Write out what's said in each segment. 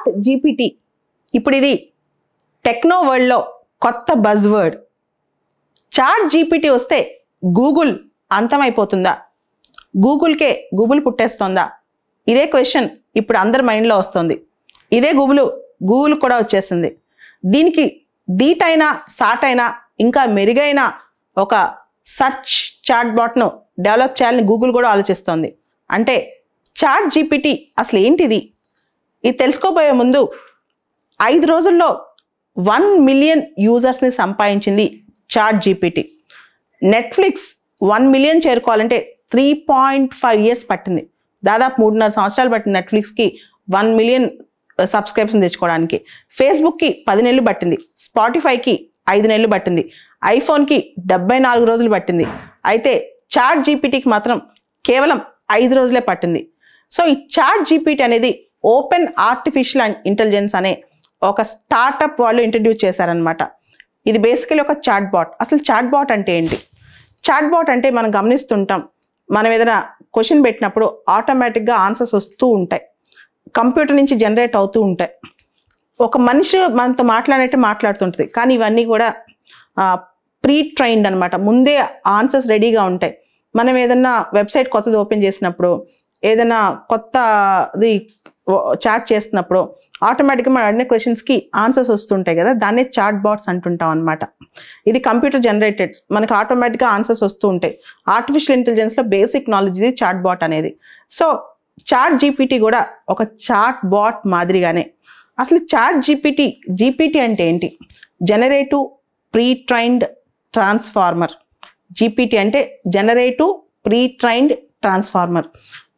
chat GPT ఇప్పుడు ఇది techno వరల్డ్లో కొత్త బజ్ వర్డ్ చాట్ జీపీటీ వస్తే గూగుల్ అంతమైపోతుందా గూగుల్కే గూగుల్ పుట్టేస్తుందా ఇదే క్వశ్చన్ ఇప్పుడు అందరి మైండ్లో వస్తుంది ఇదే గూగులు గూగుల్ కూడా వచ్చేసింది దీనికి అయినా సాట్ అయినా ఇంకా మెరుగైన ఒక సర్చ్ చాట్ బాట్ను డెవలప్ చేయాలని గూగుల్ కూడా ఆలోచిస్తోంది అంటే చాట్ జీపీటీ అసలు ఏంటిది ఇది తెలుసుకోబోయే ముందు ఐదు రోజుల్లో వన్ మిలియన్ యూజర్స్ని సంపాదించింది chat GPT Netflix one million చేరుకోవాలంటే త్రీ పాయింట్ ఫైవ్ ఇయర్స్ పట్టింది దాదాపు మూడున్నర సంవత్సరాలు పట్టింది నెట్ఫ్లిక్స్కి వన్ మిలియన్ సబ్స్క్రిప్షన్ తెచ్చుకోవడానికి ఫేస్బుక్కి పది నెలలు పట్టింది స్పాటిఫైకి ఐదు నెలలు పట్టింది ఐఫోన్కి డెబ్బై నాలుగు రోజులు పట్టింది అయితే చాట్ జీపీటీకి మాత్రం కేవలం ఐదు రోజులే పట్టింది సో ఈ చాట్ జీపీటీ అనేది ఓపెన్ ఆర్టిఫిషియల్ ఇంటెలిజెన్స్ అనే ఒక స్టార్టప్ వాళ్ళు ఇంట్రడ్యూస్ చేశారనమాట ఇది బేసికలీ ఒక చాట్ బాట్ అసలు చాట్ బాట్ అంటే ఏంటి చాట్ బాట్ అంటే మనం గమనిస్తుంటాం మనం ఏదైనా క్వశ్చన్ పెట్టినప్పుడు ఆటోమేటిక్గా ఆన్సర్స్ వస్తూ ఉంటాయి కంప్యూటర్ నుంచి జనరేట్ అవుతూ ఉంటాయి ఒక మనిషి మనతో మాట్లాడేట్టు మాట్లాడుతుంటుంది కానీ ఇవన్నీ కూడా ప్రీ ట్రైన్డ్ అనమాట ముందే ఆన్సర్స్ రెడీగా ఉంటాయి మనం ఏదన్నా వెబ్సైట్ కొత్తది ఓపెన్ చేసినప్పుడు ఏదైనా కొత్తది చాట్ చేస్తున్నప్పుడు ఆటోమేటిక్గా మనం అడిగిన క్వశ్చన్స్కి ఆన్సర్స్ వస్తుంటాయి కదా దాన్నే చాట్ బాట్స్ అంటుంటాం అనమాట ఇది కంప్యూటర్ జనరేటెడ్ మనకు ఆటోమేటిక్గా ఆన్సర్స్ వస్తూ ఉంటాయి ఆర్టిఫిషియల్ ఇంటెలిజెన్స్లో బేసిక్ నాలెడ్జ్ ఇది చాట్ బాట్ అనేది సో చాట్ జీపీటీ కూడా ఒక చాట్ బాట్ మాదిరిగానే అసలు చాట్ జీపీటీ జీపీటీ అంటే ఏంటి generative pre trained transformer GPT అంటే జనరేటివ్ ప్రీ ట్రైన్డ్ ట్రాన్స్ఫార్మర్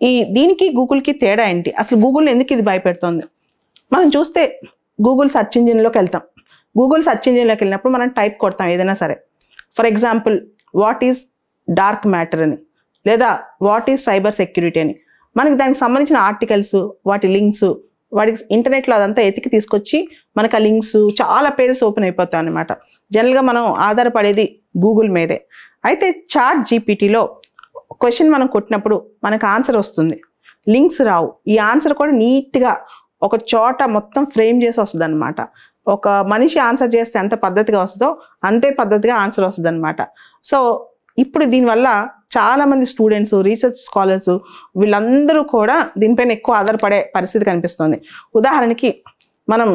ఈ దీనికి గూగుల్కి తేడా ఏంటి అసలు గూగుల్ ఎందుకు ఇది భయపెడుతుంది మనం చూస్తే గూగుల్ సెర్చ్ ఇంజిన్లోకి వెళ్తాం గూగుల్ సెర్చ్ ఇంజిన్లోకి వెళ్ళినప్పుడు మనం టైప్ కొడతాం ఏదైనా సరే for example what is dark matter అని లేదా వాట్ ఈజ్ సైబర్ సెక్యూరిటీ అని మనకి దానికి సంబంధించిన ఆర్టికల్స్ వాటి లింక్స్ వాటికి ఇంటర్నెట్లో అదంతా ఎతికి తీసుకొచ్చి మనకు ఆ లింక్స్ చాలా పేజెస్ ఓపెన్ అయిపోతాయి అనమాట జనరల్గా మనం ఆధారపడేది గూగుల్ మీదే అయితే చాట్ జీపీటీలో క్వశ్చన్ మనం కొట్టినప్పుడు మనకు ఆన్సర్ వస్తుంది లింక్స్ రావు ఈ ఆన్సర్ కూడా నీట్గా ఒక చోట మొత్తం ఫ్రేమ్ చేసి వస్తుంది అనమాట ఒక మనిషి ఆన్సర్ చేస్తే ఎంత పద్ధతిగా వస్తుందో అంతే పద్ధతిగా ఆన్సర్ వస్తుంది సో ఇప్పుడు దీనివల్ల చాలామంది స్టూడెంట్స్ రీసెర్చ్ స్కాలర్స్ వీళ్ళందరూ కూడా దీనిపైన ఎక్కువ ఆధారపడే పరిస్థితి కనిపిస్తుంది ఉదాహరణకి మనం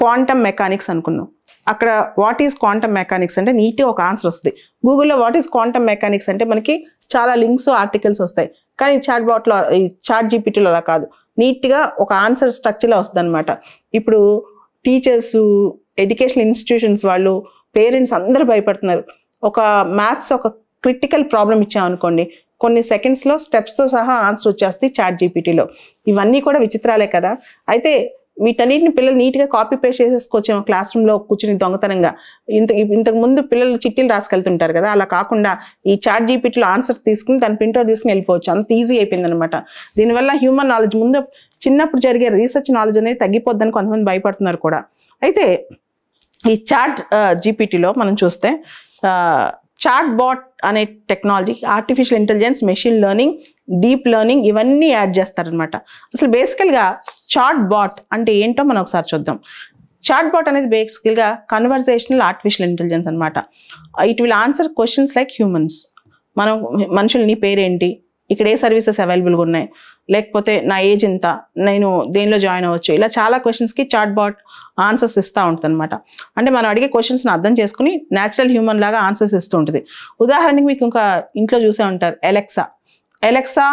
క్వాంటమ్ మెకానిక్స్ అనుకున్నాం అక్కడ వాట్ ఈజ్ క్వాంటమ్ మెకానిక్స్ అంటే నీట్గా ఒక ఆన్సర్ వస్తుంది గూగుల్లో వాట్ ఈజ్ క్వాంటమ్ మెకానిక్స్ అంటే మనకి చాలా లింక్స్ ఆర్టికల్స్ వస్తాయి కానీ చాట్ బాట్లో ఈ చాట్ జీపీటీలో అలా కాదు నీట్గా ఒక ఆన్సర్ స్ట్రక్చర్లో వస్తుంది అనమాట ఇప్పుడు టీచర్స్ ఎడ్యుకేషన్ ఇన్స్టిట్యూషన్స్ వాళ్ళు పేరెంట్స్ అందరూ భయపడుతున్నారు ఒక మ్యాథ్స్ ఒక క్రిటికల్ ప్రాబ్లం ఇచ్చామనుకోండి కొన్ని సెకండ్స్లో స్టెప్స్తో సహా ఆన్సర్ వచ్చేస్తాయి చాట్ జీపీటీలో ఇవన్నీ కూడా విచిత్రాలే కదా అయితే వీటన్నిటిని పిల్లలు నీట్గా కాపీ పేస్ట్ చేసేసుకోవచ్చు క్లాస్ రూమ్లో కూర్చుని దొంగతనంగా ఇంత ఇంతకు ముందు పిల్లలు చిట్టీలు రాసుకెళ్తుంటారు కదా అలా కాకుండా ఈ చాట్ జీపీటీలో ఆన్సర్ తీసుకుని దాని ప్రింట్అవుట్ తీసుకుని వెళ్ళిపోవచ్చు అంత ఈజీ అయిపోయింది అనమాట దీనివల్ల హ్యూమన్ నాలెడ్జ్ ముందు చిన్నప్పుడు జరిగే రీసెర్చ్ నాలెడ్జ్ అనేది తగ్గిపోద్దని కొంతమంది భయపడుతున్నారు కూడా అయితే ఈ చాట్ జీపీటీలో మనం చూస్తే చాట్ బాట్ అనే technology artificial intelligence machine learning deep learning ఇవన్నీ యాడ్ చేస్తారనమాట అసలు బేసికల్గా చాట్ బాట్ అంటే ఏంటో మనం ఒకసారి చూద్దాం చాట్ బాట్ అనేది బేసికల్గా కన్వర్జేషనల్ ఆర్టిఫిషియల్ ఇంటెలిజెన్స్ అనమాట it will answer questions like humans మనం మనుషులు నీ పేరేంటి ఇక్కడ ఏ సర్వీసెస్ అవైలబుల్గా ఉన్నాయి లేకపోతే నా ఏజ్ ఇంత నేను దేనిలో జాయిన్ అవ్వచ్చు ఇలా చాలా క్వశ్చన్స్కి చాట్ బాట్ ఆన్సర్స్ ఇస్తూ ఉంటుంది అనమాట అంటే మనం అడిగే క్వశ్చన్స్ని అర్థం చేసుకుని న్యాచురల్ హ్యూమన్ లాగా ఆన్సర్స్ ఇస్తూ ఉంటుంది ఉదాహరణకి మీకు ఇంకా ఇంట్లో చూసే ఉంటారు ఎలెక్సా ఎలెక్సా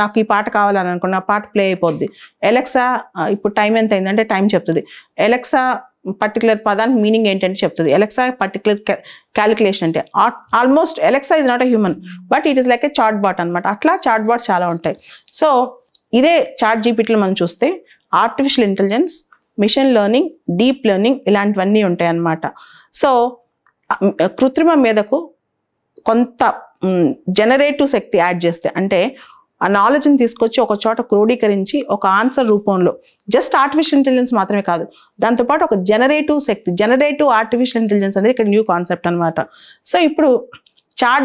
నాకు ఈ పాట కావాలని అనుకున్న ఆ పాట ప్లే అయిపోద్ది ఎలెక్సా ఇప్పుడు టైం ఎంత అయిందంటే టైం చెప్తుంది ఎలెక్సా పర్టికులర్ పదానికి మీనింగ్ ఏంటంటే చెప్తుంది ఎలెక్సా పర్టికులర్ క్యాలిక్యులేషన్ అంటే almost Alexa is not a human but it is like a chat bot అనమాట అట్లా చాట్ బాట్స్ చాలా ఉంటాయి సో ఇదే చాట్ జీపీటీలో మనం చూస్తే artificial intelligence machine learning deep learning ఇలాంటివన్నీ ఉంటాయి అన్నమాట సో కృత్రిమ మీదకు కొంత జనరేటివ్ శక్తి యాడ్ చేస్తే అంటే ఆ నాలెడ్జ్ని తీసుకొచ్చి ఒక చోట క్రోడీకరించి ఒక ఆన్సర్ రూపంలో జస్ట్ ఆర్టిఫిషియల్ ఇంటెలిజెన్స్ మాత్రమే కాదు దాంతోపాటు ఒక జనరేటివ్ శక్తి జనరేటివ్ ఆర్టిఫిషియల్ ఇంటెలిజెన్స్ అనేది ఇక్కడ న్యూ కాన్సెప్ట్ అనమాట సో ఇప్పుడు chat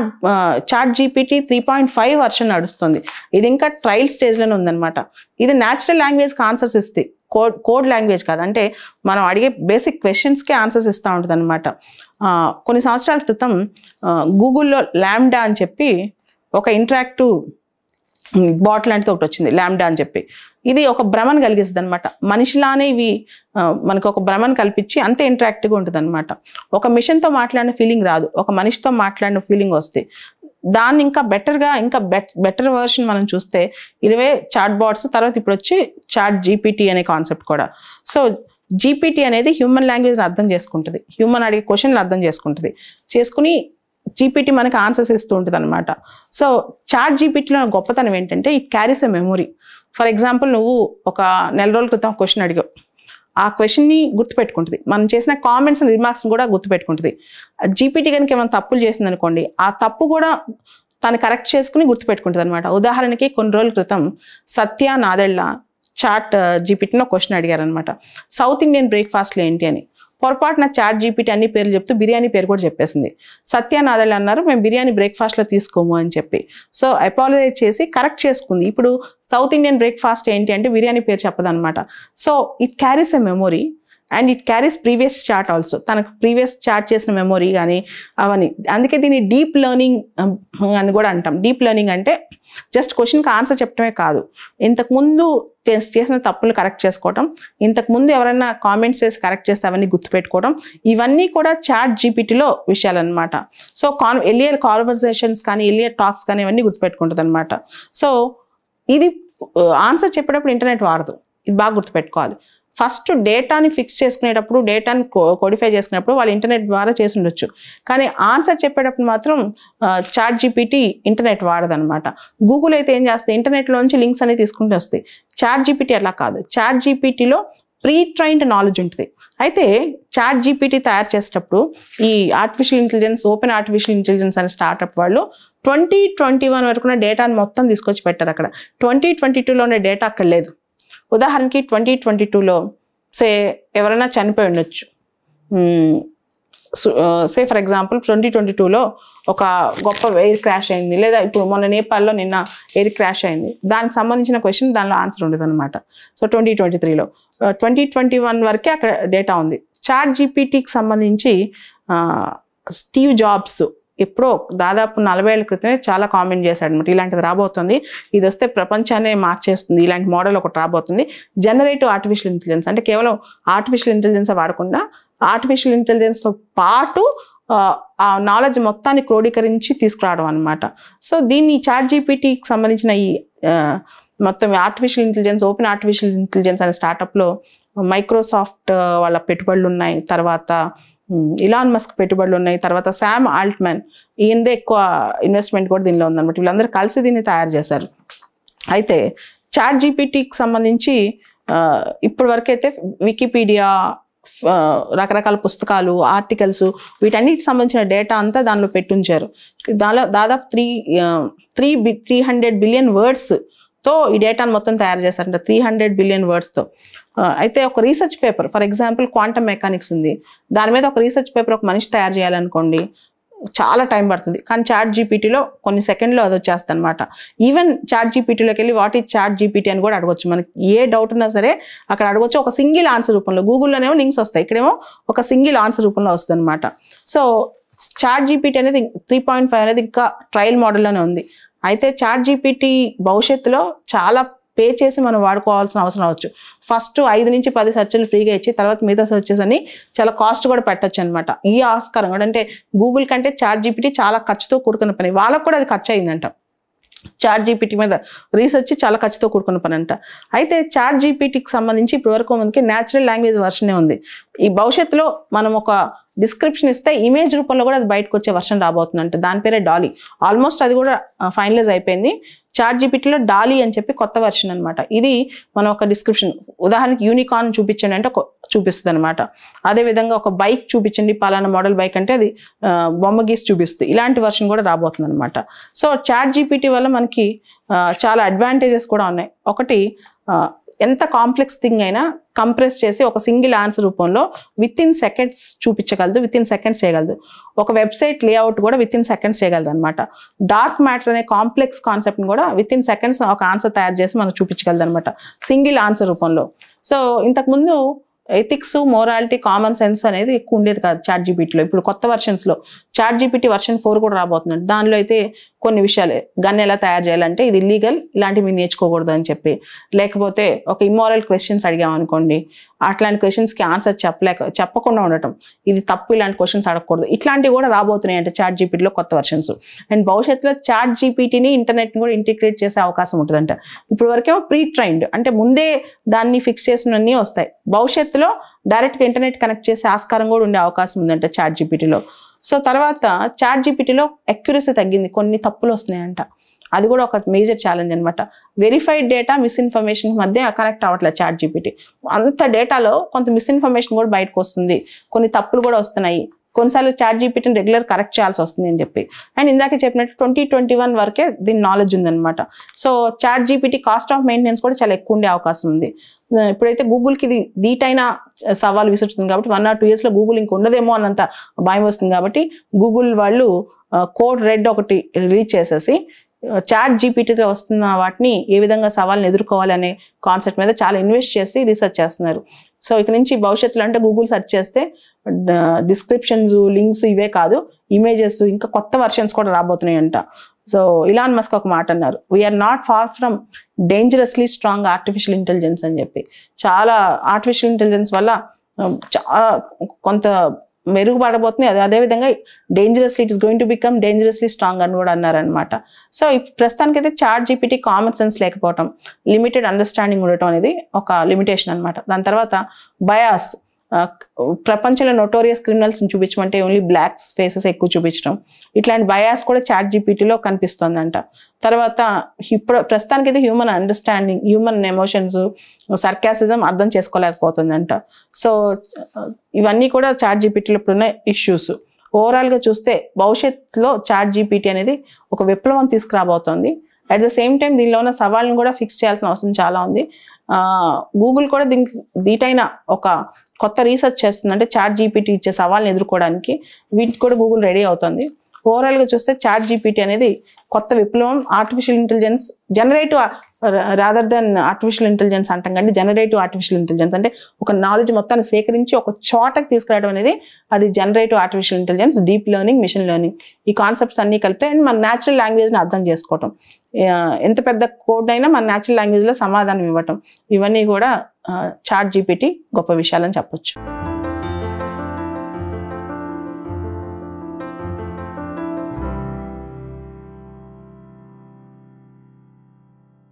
chat GPT three point five version నడుస్తుంది ఇది ఇంకా ట్రయల్ స్టేజ్లోనే ఉందన్నమాట ఇది న్యాచురల్ లాంగ్వేజ్కి ఆన్సర్స్ ఇస్తే కోడ్ కోడ్ లాంగ్వేజ్ కాదు అంటే మనం అడిగే బేసిక్ క్వశ్చన్స్కే ఆన్సర్స్ ఇస్తూ ఉంటుంది అనమాట కొన్ని సంవత్సరాల క్రితం గూగుల్లో ల్యాండా అని చెప్పి ఒక ఇంట్రాక్టివ్ బాటిల్ లాంటిది ఒకటి వచ్చింది ల్యాండా అని చెప్పి ఇది ఒక భ్రమను కలిగిస్తుంది అనమాట మనిషిలానే ఇవి మనకు ఒక భ్రమను కల్పించి అంతే ఇంటరాక్టివ్గా ఉంటుంది అనమాట ఒక మిషన్తో మాట్లాడిన ఫీలింగ్ రాదు ఒక మనిషితో మాట్లాడిన ఫీలింగ్ వస్తే దాన్ని ఇంకా బెటర్గా ఇంకా బెట్ బెటర్ వర్షన్ మనం చూస్తే ఇరవై చాట్ బాట్స్ తర్వాత ఇప్పుడు వచ్చి చాట్ జీపీటీ అనే కాన్సెప్ట్ కూడా సో జీపీటీ అనేది హ్యూమన్ లాంగ్వేజ్ని అర్థం చేసుకుంటుంది హ్యూమన్ అడిగే క్వశ్చన్లు అర్థం చేసుకుంటుంది చేసుకుని జీపీటీ మనకి ఆన్సర్స్ ఇస్తూ ఉంటుంది అనమాట సో చాట్ జీపీటీలో గొప్పతనం ఏంటంటే it carries a memory for example నువ్వు ఒక నెల రోజుల క్రితం క్వశ్చన్ అడిగావు ఆ క్వశ్చన్ని గుర్తుపెట్టుకుంటుంది మనం చేసిన కామెంట్స్ అండ్ రిమార్క్స్ కూడా గుర్తుపెట్టుకుంటుంది జీపీటీ కనుక ఏమైనా తప్పులు చేసింది అనుకోండి ఆ తప్పు కూడా తను కరెక్ట్ చేసుకుని గుర్తుపెట్టుకుంటుంది అనమాట ఉదాహరణకి కొన్ని రోజుల క్రితం సత్య నాదెళ్ళ చాట్ జీపీటీని క్వశ్చన్ అడిగారనమాట సౌత్ ఇండియన్ బ్రేక్ఫాస్ట్లో ఏంటి అని పొరపాటున చాట్ జీపీటీ అన్ని పేర్లు చెప్తూ బిర్యానీ పేరు కూడా చెప్పేసింది సత్యానాథలు అన్నారు మేము బిర్యానీ బ్రేక్ఫాస్ట్లో తీసుకోము అని చెప్పి సో అపాలజైజ్ చేసి కరెక్ట్ చేసుకుంది ఇప్పుడు సౌత్ ఇండియన్ బ్రేక్ఫాస్ట్ ఏంటి అంటే బిర్యానీ పేరు చెప్పదనమాట so it carries a memory and it carries previous chat also తనకు ప్రీవియస్ చాట్ చేసిన మెమొరీ కానీ అవన్నీ అందుకే దీన్ని డీప్ లెర్నింగ్ um, అని కూడా అంటాం డీప్ లెర్నింగ్ అంటే జస్ట్ క్వశ్చన్కి ఆన్సర్ చెప్పడమే కాదు ఇంతకుముందు చేసిన తప్పులు కరెక్ట్ చేసుకోవటం ఇంతకుముందు ఎవరైనా కామెంట్స్ చేసి కరెక్ట్ చేస్తే అవన్నీ గుర్తుపెట్టుకోవడం ఇవన్నీ కూడా చాట్ జీపీటీలో విషయాలు అనమాట సో కాన్ ఎలియర్ కాన్వర్జేషన్స్ కానీ ఎలియర్ టాక్స్ కానీ ఇవన్నీ గుర్తుపెట్టుకుంటుంది అనమాట సో ఇది ఆన్సర్ uh, చెప్పేటప్పుడు ఇంటర్నెట్ వాడదు ఇది బాగా గుర్తుపెట్టుకోవాలి ఫస్ట్ డేటాని ఫిక్స్ చేసుకునేటప్పుడు డేటాని కోడిఫై చేసుకునేటప్పుడు వాళ్ళు ఇంటర్నెట్ ద్వారా చేసి ఉండొచ్చు కానీ ఆన్సర్ చెప్పేటప్పుడు మాత్రం చాట్ జీపీటీ ఇంటర్నెట్ వాడదనమాట గూగుల్ అయితే ఏం చేస్తుంది ఇంటర్నెట్లోంచి లింక్స్ అనేవి తీసుకుంటూ వస్తాయి చాట్ జీపీటీ అలా కాదు చాట్ జీపీటీలో ప్రీ ట్రైన్డ్ నాలెడ్జ్ ఉంటుంది అయితే చాట్ జీపీటీ తయారు చేసేటప్పుడు ఈ artificial intelligence open artificial intelligence అనే స్టార్ట్అప్ వాళ్ళు ట్వంటీ ట్వంటీ వన్ వరకు డేటాను మొత్తం తీసుకొచ్చి పెట్టారు అక్కడ ట్వంటీ ట్వంటీ టూలో ఉన్న డేటా అక్కడ లేదు ఉదాహరణకి ట్వంటీ ట్వంటీ టూలో సే ఎవరైనా చనిపోయి ఉండొచ్చు say for example twenty twenty టూలో ఒక గొప్ప ఎయిర్ క్రాష్ అయింది లేదా ఇప్పుడు మొన్న నేపాల్లో నిన్న ఎయిర్ క్రాష్ అయింది దానికి సంబంధించిన క్వశ్చన్ దానిలో ఆన్సర్ ఉండదు అనమాట సో ట్వంటీ ట్వంటీ త్రీలో ట్వంటీ ట్వంటీ వన్ వరకే అక్కడ డేటా ఉంది చాట్ జీపీటీకి సంబంధించి స్టీవ్ జాబ్స్ ఎప్పుడో దాదాపు నలభై ఏళ్ళ క్రితమే చాలా కామెంట్ చేశాడు అనమాట ఇలాంటిది రాబోతుంది ఇది వస్తే ప్రపంచాన్ని మార్చేస్తుంది ఇలాంటి మోడల్ ఒకటి రాబోతుంది జనరేటివ్ ఆర్టిఫిషియల్ ఇంటెలిజెన్స్ అంటే కేవలం ఆర్టిఫిషియల్ ఇంటెలిజెన్స్ వాడకుండా ఆర్టిఫిషియల్ ఇంటెలిజెన్స్ పాటు ఆ నాలెడ్జ్ మొత్తాన్ని క్రోడీకరించి తీసుకురావడం అనమాట సో దీన్ని చాట్ జీపీటీకి సంబంధించిన ఈ మొత్తం artificial intelligence open artificial intelligence అనే స్టార్టప్లో మైక్రోసాఫ్ట్ వాళ్ళ పెట్టుబడులు ఉన్నాయి తర్వాత ఇలాన్ మస్క్ పెట్టుబడులు ఉన్నాయి తర్వాత శామ్ ఆల్ట్మెన్ ఈయనదే ఎక్కువ ఇన్వెస్ట్మెంట్ కూడా దీనిలో ఉందన్నమాట వీళ్ళందరూ కలిసి దీన్ని తయారు చేశారు అయితే చాట్ జీపీటీకి సంబంధించి ఇప్పటి వరకైతే వికీపీడియా రకరకాల పుస్తకాలు ఆర్టికల్స్ వీటన్నిటికి సంబంధించిన డేటా అంతా దానిలో పెట్టుంచారు దానిలో దాదాపు three three three hundred billion words తో ఈ డేటాను మొత్తం తయారు చేశారంట త్రీ హండ్రెడ్ బిలియన్ వర్డ్స్తో అయితే ఒక research paper for example quantum mechanics ఉంది దాని మీద ఒక రీసెర్చ్ పేపర్ ఒక మనిషి తయారు చేయాలనుకోండి చాలా టైం పడుతుంది కానీ చాట్ జీపీటీలో కొన్ని సెకండ్లో అది వచ్చేస్తుంది అనమాట ఈవెన్ చాట్ జీపీటీలోకి వెళ్ళి వాట్ ఈజ్ చాట్ జీపీటీ అని కూడా అడగచ్చు మనకి ఏ డౌట్ ఉన్నా సరే అక్కడ అడగచ్చు ఒక సింగిల్ ఆన్సర్ రూపంలో గూగుల్లోనేమో లింక్స్ వస్తాయి ఇక్కడేమో ఒక సింగిల్ ఆన్సర్ రూపంలో వస్తుంది అనమాట సో చాట్ జీపీటీ అనేది త్రీ పాయింట్ ఫైవ్ అనేది ఇంకా ట్రయల్ మోడల్లోనే ఉంది అయితే చాట్ జీపీటీ భవిష్యత్తులో చాలా పే చేసి మనం వాడుకోవాల్సిన అవసరం అవచ్చు ఫస్ట్ ఐదు నుంచి పది సెర్చ్లు ఫ్రీగా ఇచ్చి తర్వాత మిగతా సెర్చెస్ అని చాలా కాస్ట్ కూడా పెట్టచ్చు అనమాట ఈ ఆస్కారం కూడా అంటే గూగుల్ కంటే చాట్ జీపీటీ చాలా ఖర్చుతో కూడుకున్న పని వాళ్ళకు కూడా అది ఖర్చు అయిందంట చాట్ జీపీటీ మీద రీసెర్చ్ చాలా ఖర్చుతో కూడుకున్న పని అంట అయితే చాట్ జీపీటీకి సంబంధించి ఇప్పటివరకు మనకి న్యాచురల్ లాంగ్వేజ్ వర్షనే ఉంది ఈ భవిష్యత్తులో మనం ఒక డిస్క్రిప్షన్ ఇస్తే ఇమేజ్ రూపంలో కూడా అది బయటకు వచ్చే వర్షన్ రాబోతుందంట దాని పేరే డాలీ ఆల్మోస్ట్ అది కూడా ఫైనలైజ్ అయిపోయింది చార్ట్ జీపీటీలో డాలీ అని చెప్పి కొత్త వర్షన్ అనమాట ఇది మన ఒక డిస్క్రిప్షన్ ఉదాహరణకి యూనికార్న్ చూపించండి అంటే చూపిస్తుంది అనమాట అదేవిధంగా ఒక బైక్ చూపించండి పలానా మోడల్ బైక్ అంటే అది బొమ్మ గీసి చూపిస్తుంది ఇలాంటి వర్షన్ కూడా రాబోతుంది అనమాట సో చాట్ జీపీటీ వల్ల మనకి చాలా అడ్వాంటేజెస్ కూడా ఉన్నాయి ఒకటి ఎంత కాంప్లెక్స్ థింగ్ అయినా కంప్రెస్ చేసి ఒక సింగిల్ ఆన్సర్ రూపంలో విత్ ఇన్ సెకండ్స్ చూపించగలదు విత్ ఇన్ సెకండ్స్ చేయగలదు ఒక వెబ్సైట్ లేఅవుట్ కూడా విత్ ఇన్ సెకండ్స్ చేయగలదు అనమాట డార్క్ మ్యాటర్ అనే కాంప్లెక్స్ కాన్సెప్ట్ని కూడా విత్ ఇన్ సెకండ్స్ ఒక ఆన్సర్ తయారు చేసి మనం చూపించగలదు అనమాట సింగిల్ ఆన్సర్ రూపంలో సో ఇంతకుముందు ఎథిక్స్ మోరాలిటీ కామన్ సెన్స్ అనేది ఎక్కువ ఉండేది కాదు చాట్ జీపీటీలో ఇప్పుడు కొత్త వర్షన్స్లో చాట్ జీపీటీ వర్షన్ ఫోర్ కూడా రాబోతున్నాడు దానిలో అయితే కొన్ని విషయాలు గన్ ఎలా తయారు చేయాలంటే ఇది ఇల్లీగల్ ఇలాంటివి మీరు నేర్చుకోకూడదు అని చెప్పి లేకపోతే ఒక ఇమ్మారల్ క్వశ్చన్స్ అడిగామనుకోండి అట్లాంటి క్వశ్చన్స్కి ఆన్సర్ చెప్పలేక చెప్పకుండా ఉండటం ఇది తప్పు ఇలాంటి క్వశ్చన్స్ అడగకూడదు ఇట్లాంటివి కూడా రాబోతున్నాయి అంటే చాట్ జీపీటీలో కొత్త వర్షన్స్ అండ్ భవిష్యత్తులో చాట్ జీపీటీని ఇంటర్నెట్ని కూడా ఇంటిగ్రేట్ చేసే అవకాశం ఉంటుందంట ఇప్పుడు వరకేమో ప్రీ ట్రైన్డ్ అంటే ముందే దాన్ని ఫిక్స్ చేసినవన్నీ వస్తాయి భవిష్యత్తులో డైరెక్ట్గా ఇంటర్నెట్ కనెక్ట్ చేసే ఆస్కారం కూడా ఉండే అవకాశం ఉందంట చాట్ జీపీటీలో సో తర్వాత చాట్ జీపీటీలో అక్యురసీ తగ్గింది కొన్ని తప్పులు వస్తున్నాయంట అది కూడా ఒక మేజర్ ఛాలెంజ్ అనమాట వెరిఫైడ్ డేటా మిస్ఇన్ఫర్మేషన్ మధ్య కనెక్ట్ అవ్వట్లేదు చాట్ జీపీటీ అంత డేటాలో కొంత మిస్ఇన్ఫర్మేషన్ కూడా బయటకు వస్తుంది కొన్ని తప్పులు కూడా వస్తున్నాయి కొన్నిసార్లు చాట్ జీపీటీని రెగ్యులర్ కరెక్ట్ చేయాల్సి వస్తుంది అని చెప్పి అండ్ ఇందాక చెప్పినట్టు ట్వంటీ ట్వంటీ వన్ వరకే దీని నాలెడ్జ్ ఉందన్నమాట so chat GPT cost of maintenance కూడా చాలా ఎక్కువ ఉండే అవకాశం ఉంది ఇప్పుడైతే గూగుల్కి ఇది దీటైన సవాల్ విసురుతుంది కాబట్టి వన్ ఆర్ టూ ఇయర్స్లో గూగుల్ ఇంక ఉండదేమో అన్నంత భయం వస్తుంది కాబట్టి గూగుల్ వాళ్ళు కోడ్ రెడ్ ఒకటి రిలీజ్ చేసేసి చాట్ జీపీటీతో వస్తున్న వాటిని ఏ విధంగా సవాల్ని ఎదుర్కోవాలనే కాన్సెప్ట్ మీద చాలా ఇన్వెస్ట్ చేసి రీసెర్చ్ చేస్తున్నారు సో ఇక నుంచి భవిష్యత్తులో అంటే గూగుల్ సెర్చ్ చేస్తే డిస్క్రిప్షన్స్ లింక్స్ ఇవే కాదు ఇమేజెస్ ఇంకా కొత్త వర్షన్స్ కూడా రాబోతున్నాయంట సో ఇలాన్ మస్క్ ఒక మాట అన్నారు we're not far from dangerously strong artificial intelligence అని చెప్పి చాలా ఆర్టిఫిషియల్ ఇంటెలిజెన్స్ వల్ల చాలా కొంత మెరుగుపడబోతున్నాయి అది అదేవిధంగా dangerously it is going to become dangerously strong అని కూడా అన్నారనమాట సో ప్రస్తుతానికైతే చార్ట్ జీపీటీ కామన్ సెన్స్ లేకపోవటం లిమిటెడ్ అండర్స్టాండింగ్ ఉండటం అనేది ఒక లిమిటేషన్ అనమాట దాని తర్వాత బయాస్ ప్రపంచంలో నొటోరియస్ క్రిమినల్స్ని చూపించమంటే ఓన్లీ బ్లాక్ ఫేసెస్ ఎక్కువ చూపించడం ఇట్లాంటి బయాస్ కూడా చాట్ జీపీటీలో కనిపిస్తుందంట తర్వాత ఇప్పుడు ప్రస్తుతానికి అయితే human understanding human emotions sarcasm అర్థం చేసుకోలేకపోతుందంట సో ఇవన్నీ కూడా చాట్ జీపీటీలో ఇప్పుడున్న ఇష్యూస్ ఓవరాల్గా చూస్తే భవిష్యత్తులో చాట్ జీపీటీ అనేది ఒక విప్లవం తీసుకురాబోతోంది అట్ ద సేమ్ టైం దీనిలో ఉన్న సవాళ్ళను కూడా ఫిక్స్ చేయాల్సిన అవసరం చాలా ఉంది గూగుల్ కూడా దీనికి దీటైన ఒక కొత్త రీసెర్చ్ చేస్తుందంటే చాట్ జీపీటీ ఇచ్చే సవాల్ని ఎదుర్కోవడానికి వీటికి కూడా గూగుల్ రెడీ అవుతుంది ఓవరాల్గా చూస్తే చాట్ జీపీటీ అనేది కొత్త విప్లవం artificial intelligence generative rather than artificial intelligence అంటాం కానీ జనరేటివ్ ఆర్టిఫిషియల్ ఇంటెలిజెన్స్ అంటే ఒక నాలెడ్జ్ మొత్తాన్ని సేకరించి ఒక చోటకి తీసుకురావడం అనేది అది generative artificial intelligence deep learning machine learning ఈ కాన్సెప్ట్స్ అన్నీ కలిపితే అండ్ మన న్యాచురల్ లాంగ్వేజ్ని అర్థం చేసుకోవటం ఎంత పెద్ద కోడ్ అయినా మన న్యాచురల్ లాంగ్వేజ్లో సమాధానం ఇవ్వటం ఇవన్నీ కూడా చాట్ జీపీటీ గొప్ప విషయాలని చెప్పొచ్చు